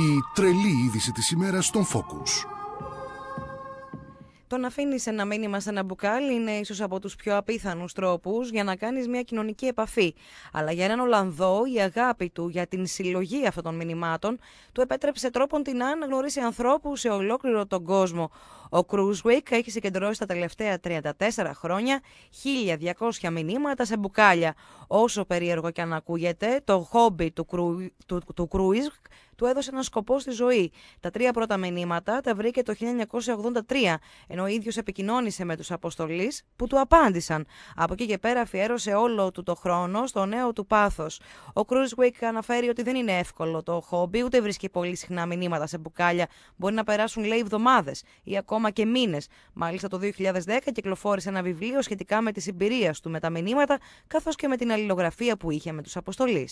Η τρελή είδηση της ημέρας στον Focus. Το να αφήνεις ένα μήνυμα σε ένα μπουκάλι είναι ίσως από τους πιο απίθανους τρόπους για να κάνεις μια κοινωνική επαφή. Αλλά για έναν Ολλανδό, η αγάπη του για την συλλογή αυτών των μηνυμάτων του επέτρεψε τρόπον την να γνωρίσει ανθρώπους σε ολόκληρο τον κόσμο. Ο Κρούσουικ έχει συγκεντρώσει τα τελευταία 34 χρόνια 1.200 μηνύματα σε μπουκάλια. Όσο περίεργο και αν ακούγεται, το χόμπι του, κρου, του, του του έδωσε ένα σκοπό στη ζωή. Τα τρία πρώτα μηνύματα τα βρήκε το 1983, ενώ ο ίδιος επικοινώνησε με τους αποστολείς που του απάντησαν. Από εκεί και πέρα αφιέρωσε όλο του το χρόνο στο νέο του πάθος. Ο Κρούσουικ αναφέρει ότι δεν είναι εύκολο το χόμπι, ούτε βρίσκει πολύ συχνά μηνύματα σε μπουκάλια. Μπορεί να περάσουν, λέει, εβδομάδες ή ακόμα ακόμα και μήνες. Μάλιστα, το 2010 κυκλοφόρησε ένα βιβλίο σχετικά με τι εμπειρίε του, με τα μηνύματα καθώς και με την αλληλογραφία που είχε με τους αποστολείς.